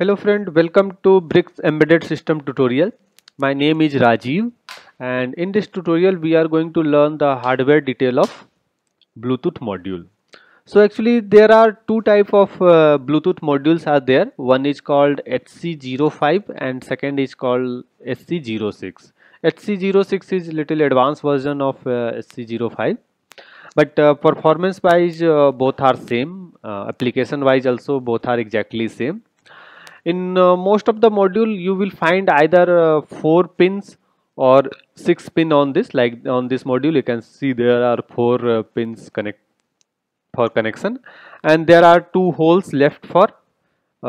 Hello friend, welcome to Bricks Embedded System tutorial. My name is Rajiv and in this tutorial we are going to learn the hardware detail of Bluetooth module. So actually there are two type of uh, Bluetooth modules are there. One is called HC05 and second is called HC06. HC06 is little advanced version of uh, HC05 but uh, performance wise uh, both are same uh, application wise also both are exactly same in uh, most of the module you will find either uh, four pins or six pin on this like on this module you can see there are four uh, pins connect for connection and there are two holes left for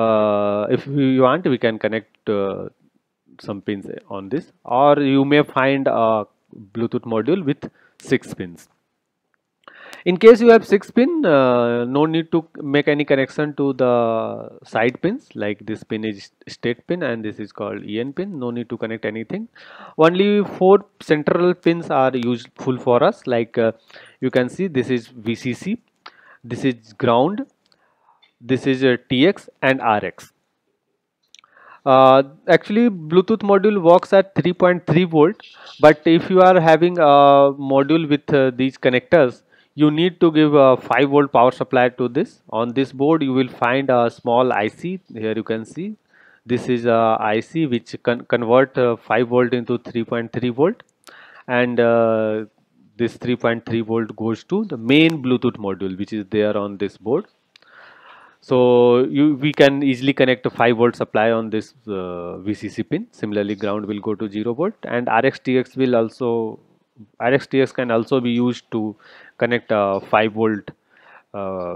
uh, if you want we can connect some pins on this or you may find a Bluetooth module with six pins in case you have 6 pin uh, no need to make any connection to the side pins like this pin is state pin and this is called en pin no need to connect anything only four central pins are useful for us like uh, you can see this is vcc this is ground this is uh, tx and rx uh, actually Bluetooth module works at 3.3 volt but if you are having a module with uh, these connectors you need to give a 5 volt power supply to this on this board you will find a small IC here you can see this is a IC which can convert uh, 5 volt into 3.3 volt and uh, this 3.3 volt goes to the main Bluetooth module which is there on this board so you, we can easily connect a 5 volt supply on this uh, VCC pin similarly ground will go to 0 volt and RX TX will also RX TX can also be used to connect a 5 volt uh,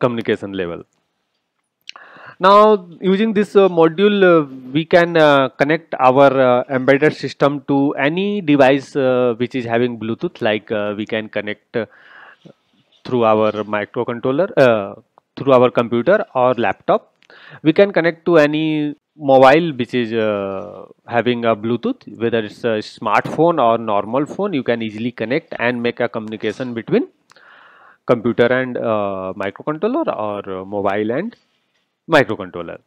communication level. Now using this uh, module uh, we can uh, connect our uh, embedded system to any device which is having Bluetooth like we can connect through our microcontroller through our computer or laptop. We can connect to any mobile which is uh, having a bluetooth whether it's a smartphone or normal phone you can easily connect and make a communication between computer and uh, microcontroller or uh, mobile and microcontroller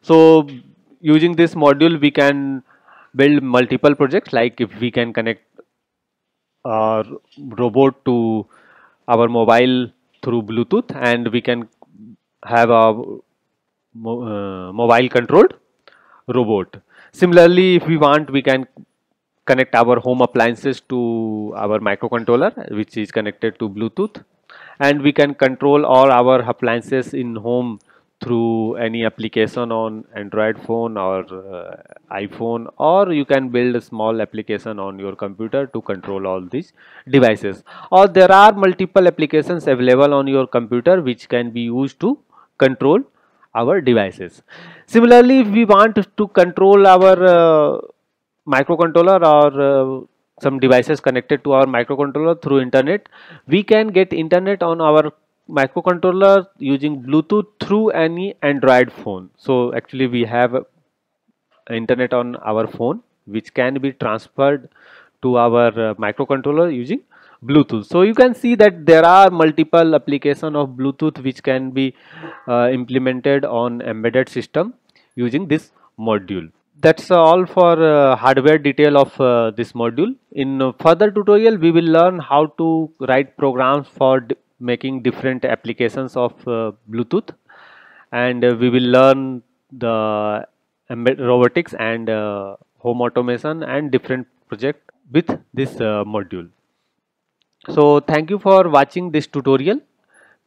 so using this module we can build multiple projects like if we can connect our robot to our mobile through bluetooth and we can have a uh, mobile controlled robot. Similarly, if we want, we can connect our home appliances to our microcontroller, which is connected to Bluetooth. And we can control all our appliances in home through any application on Android phone or uh, iPhone or you can build a small application on your computer to control all these devices or there are multiple applications available on your computer which can be used to control our devices. Similarly, if we want to control our uh, microcontroller or uh, some devices connected to our microcontroller through internet, we can get internet on our microcontroller using Bluetooth through any Android phone. So actually we have internet on our phone which can be transferred to our uh, microcontroller using Bluetooth. So you can see that there are multiple application of Bluetooth which can be uh, implemented on embedded system using this module. That's all for uh, hardware detail of uh, this module. In further tutorial, we will learn how to write programs for making different applications of uh, Bluetooth and we will learn the robotics and uh, home automation and different project with this uh, module so thank you for watching this tutorial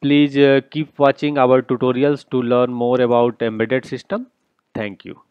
please uh, keep watching our tutorials to learn more about embedded system thank you